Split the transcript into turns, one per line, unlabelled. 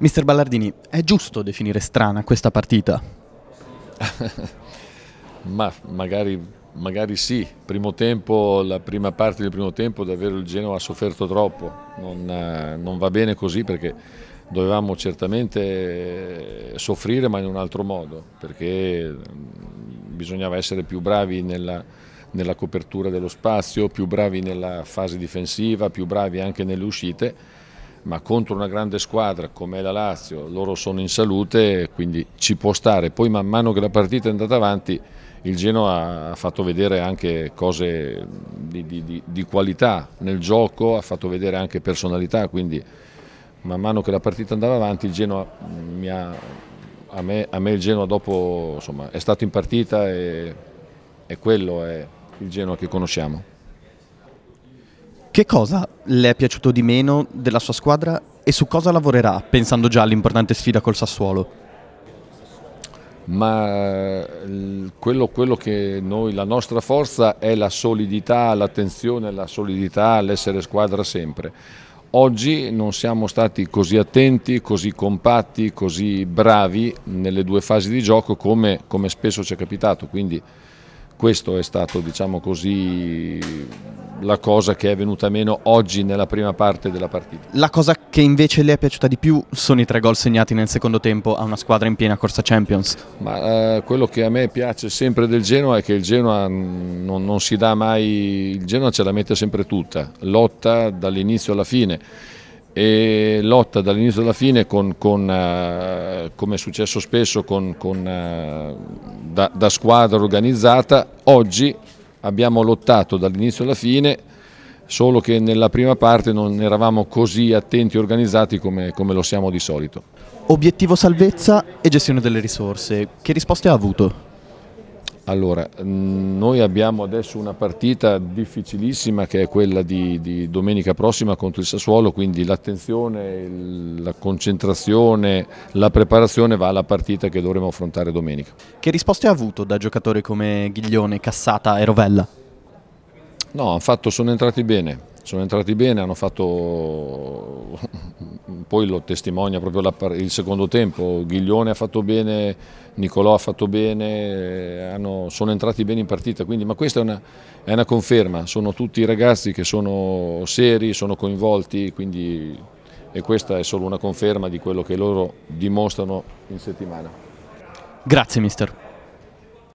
Mister Ballardini, è giusto definire strana questa partita?
Ma magari, magari, sì, primo tempo, la prima parte del primo tempo davvero il Genoa ha sofferto troppo, non, eh, non va bene così perché dovevamo certamente eh, soffrire ma in un altro modo, perché mm, bisognava essere più bravi nella, nella copertura dello spazio, più bravi nella fase difensiva, più bravi anche nelle uscite ma contro una grande squadra come la Lazio loro sono in salute quindi ci può stare. Poi man mano che la partita è andata avanti il Genoa ha fatto vedere anche cose di, di, di qualità nel gioco, ha fatto vedere anche personalità, quindi man mano che la partita andava avanti il Genoa mm, mi ha, a, me, a me il Genoa dopo insomma, è stato in partita e è quello è il Genoa che conosciamo.
Che cosa le è piaciuto di meno della sua squadra e su cosa lavorerà pensando già all'importante sfida col Sassuolo?
Ma eh, quello, quello che noi, la nostra forza è la solidità, l'attenzione, la solidità, l'essere squadra sempre. Oggi non siamo stati così attenti, così compatti, così bravi nelle due fasi di gioco come, come spesso ci è capitato, quindi questo è stato diciamo così la cosa che è venuta meno oggi nella prima parte della partita.
La cosa che invece le è piaciuta di più sono i tre gol segnati nel secondo tempo a una squadra in piena corsa Champions.
Ma eh, quello che a me piace sempre del Genoa è che il Genoa non, non si dà mai, il Genoa ce la mette sempre tutta, lotta dall'inizio alla fine e lotta dall'inizio alla fine con, con, uh, come è successo spesso con, con, uh, da, da, squadra organizzata. Oggi abbiamo lottato dall'inizio alla fine, solo che nella prima parte non eravamo così attenti e organizzati come, come lo siamo di solito. Obiettivo salvezza e gestione delle risorse, che risposte ha avuto? Allora, mm, noi abbiamo adesso una partita difficilissima che è quella di, di domenica prossima contro il Sassuolo, quindi l'attenzione, la concentrazione, la preparazione va alla partita che dovremo affrontare domenica. Che risposte ha avuto da giocatori come Ghiglione, Cassata e Rovella? No, fatto, sono entrati bene, sono entrati bene, hanno fatto poi lo testimonia proprio la, il secondo tempo, Ghiglione ha fatto bene, Nicolò ha fatto bene, eh, hanno, sono entrati bene in partita, quindi, ma questa è una, è una, conferma, sono tutti ragazzi che sono seri, sono coinvolti, quindi, e questa è solo una conferma di quello che loro dimostrano in settimana.
Grazie mister.